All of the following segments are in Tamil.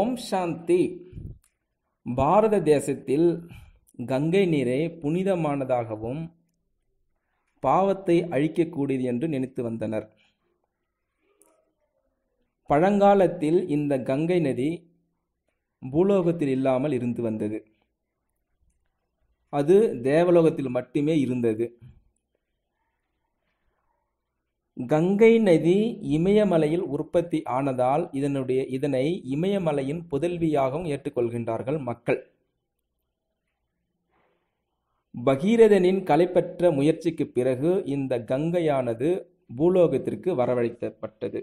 ஓம் சாந்தி பாரத தேசத்தில் கங்கை நீரை புனிதமானதாகவும் பாவத்தை அழிக்கக்கூடியது என்று நினைத்து வந்தனர் பழங்காலத்தில் இந்த கங்கை நதி பூலோகத்தில் இல்லாமல் இருந்து வந்தது அது தேவலோகத்தில் மட்டுமே இருந்தது கங்கை நதி இமயமலையில் உற்பத்தி ஆனதால் இதனுடைய இதனை இமயமலையின் புதல்வியாகவும் ஏற்றுக்கொள்கின்றார்கள் மக்கள் பகீரதனின் கலைப்பற்ற முயற்சிக்கு பிறகு இந்த கங்கையானது பூலோகத்திற்கு வரவழைக்கப்பட்டது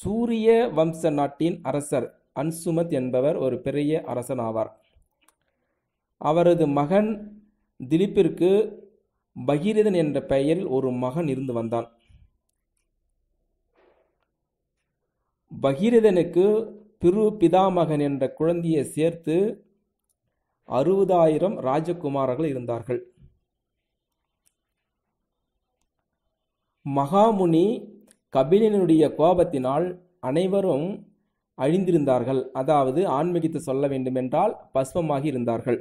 சூரிய வம்ச நாட்டின் அரசர் அன்சுமத் என்பவர் ஒரு பெரிய அரசன் ஆவார் அவரது மகன் திலீப்பிற்கு பகீரதன் என்ற பெயரில் ஒரு மகன் இருந்து வந்தான் பகீரதனுக்கு பிரு பிதாமகன் என்ற குழந்தையை சேர்த்து அறுபதாயிரம் ராஜகுமாரர்கள் இருந்தார்கள் மகாமுனி கபிலனுடைய கோபத்தினால் அனைவரும் அழிந்திருந்தார்கள் அதாவது ஆன்மீகத்தை சொல்ல வேண்டுமென்றால் பஸ்வமாகி இருந்தார்கள்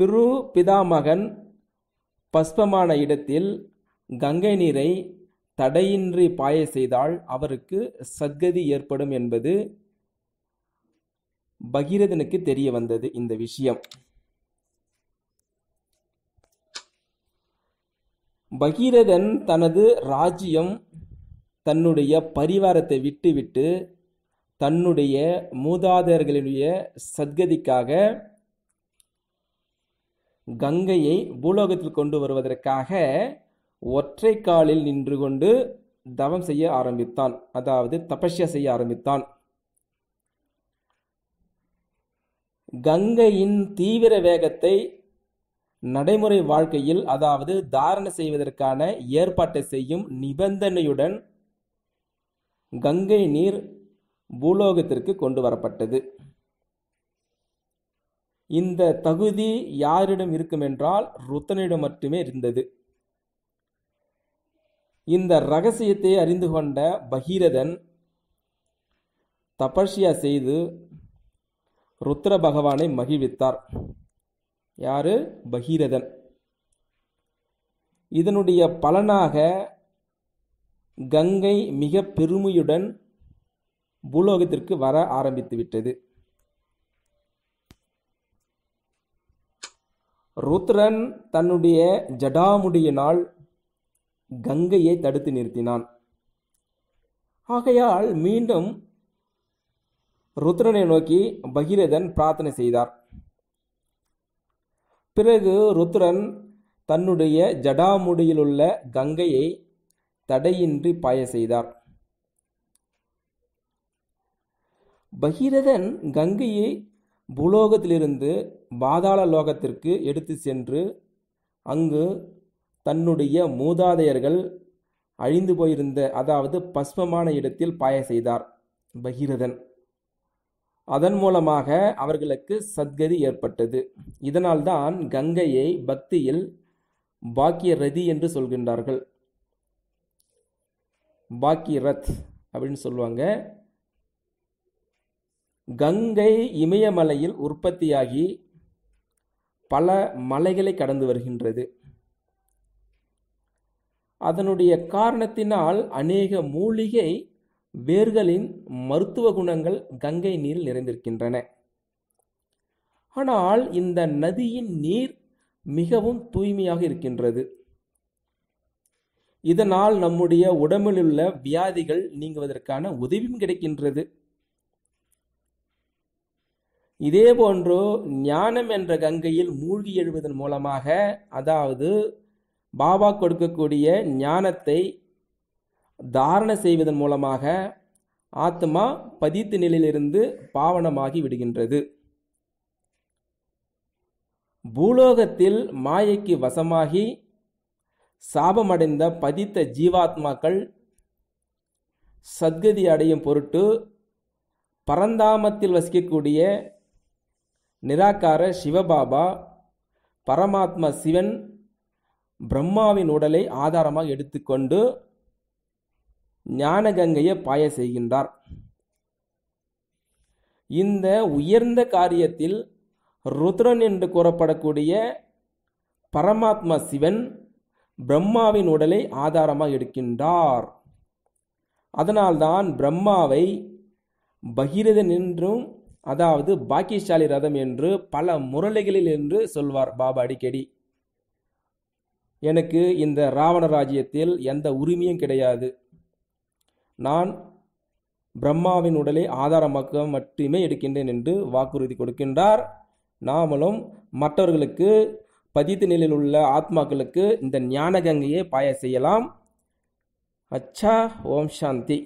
பிரு பிதாமகன் பஸ்பமான இடத்தில் கங்கை நீரை தடையின்றி பாய செய்தால் அவருக்கு சத்கதி ஏற்படும் என்பது பகீரதனுக்கு தெரிய வந்தது இந்த விஷயம் பகீரதன் தனது ராஜ்யம் தன்னுடைய பரிவாரத்தை விட்டுவிட்டு தன்னுடைய மூதாதையர்களுடைய சத்கதிக்காக கங்கையை பூலோகத்தில் கொண்டு வருவதற்காக ஒற்றை காலில் நின்று கொண்டு தவம் செய்ய ஆரம்பித்தான் அதாவது தபஸ்யா செய்ய ஆரம்பித்தான் கங்கையின் தீவிர வேகத்தை நடைமுறை வாழ்க்கையில் அதாவது தாரணை செய்வதற்கான ஏற்பாட்டை செய்யும் நிபந்தனையுடன் கங்கை நீர் பூலோகத்திற்கு கொண்டு வரப்பட்டது இந்த தகுதி யாரிடம் இருக்கும் என்றால் ருத்தனிடம் மட்டுமே இருந்தது இந்த ரகசியத்தை அறிந்து கொண்ட பகீரதன் தபஸ்யா செய்து ருத்ர பகவானை மகிழ்வித்தார் யாரு பகீரதன் இதனுடைய பலனாக கங்கை மிக பெருமையுடன் பூலோகத்திற்கு வர ஆரம்பித்து விட்டது ருத்ரன் தன்னுடைய ஜடாமுடியினால் கங்கையை தடுத்து நிறுத்தினான் ஆகையால் மீண்டும் ருத்ரனை நோக்கி பகீரதன் பிரார்த்தனை செய்தார் பிறகு ருத்ரன் தன்னுடைய ஜடாமுடியில் உள்ள கங்கையை தடையின்றி பாய செய்தார் பகீரதன் கங்கையை பூலோகத்திலிருந்து பாதாள லோகத்திற்கு எடுத்து சென்று அங்கு தன்னுடைய மூதாதையர்கள் அழிந்து போயிருந்த அதாவது பஸ்மமான இடத்தில் பாய செய்தார் பகிரதன் அதன் மூலமாக அவர்களுக்கு சத்கதி ஏற்பட்டது இதனால்தான் கங்கையை பக்தியில் பாக்கிய ரதி என்று சொல்கின்றார்கள் பாக்கிய ரத் அப்படின்னு சொல்லுவாங்க கங்கை இமயமலையில் உற்பத்தியாகி பல மலைகளை கடந்து வருகின்றது அதனுடைய காரணத்தினால் அநேக மூலிகை வேர்களின் மருத்துவ குணங்கள் கங்கை நீரில் நிறைந்திருக்கின்றன ஆனால் இந்த நதியின் நீர் மிகவும் தூய்மையாக இருக்கின்றது இதனால் நம்முடைய உடம்பிலுள்ள வியாதிகள் நீங்குவதற்கான உதவியும் கிடைக்கின்றது இதேபோன்று ஞானம் என்ற கங்கையில் மூழ்கி எழுவதன் மூலமாக அதாவது பாபா கொடுக்கக்கூடிய ஞானத்தை தாரண செய்வதன் மூலமாக ஆத்மா பதித்து நிலையிலிருந்து பாவனமாகி விடுகின்றது பூலோகத்தில் மாயைக்கு வசமாகி சாபமடைந்த பதித்த ஜீவாத்மாக்கள் சத்கதி அடையும் பொருட்டு பரந்தாமத்தில் வசிக்கக்கூடிய நிராகார சிவபாபா பரமாத்மா சிவன் பிரம்மாவின் உடலை ஆதாரமாக எடுத்துக்கொண்டு ஞானகங்கையை பாய செய்கின்றார் இந்த உயர்ந்த காரியத்தில் ருத்ரன் என்று கூறப்படக்கூடிய பரமாத்மா சிவன் பிரம்மாவின் உடலை ஆதாரமாக எடுக்கின்றார் அதனால்தான் பிரம்மாவை பகிரதன் என்றும் அதாவது பாக்கியசாலி ரதம் என்று பல முரளிகளில் என்று சொல்வார் பாபா அடிக்கடி எனக்கு இந்த ராவண ராஜ்யத்தில் எந்த உரிமையும் கிடையாது நான் பிரம்மாவின் உடலை ஆதாரமாக்க மட்டுமே எடுக்கின்றேன் என்று வாக்குறுதி கொடுக்கின்றார் நாமளும் மற்றவர்களுக்கு பதித்து நிலையில் உள்ள ஆத்மாக்களுக்கு இந்த ஞானகங்கையே பாய செய்யலாம் அச்சா ஓம் சாந்தி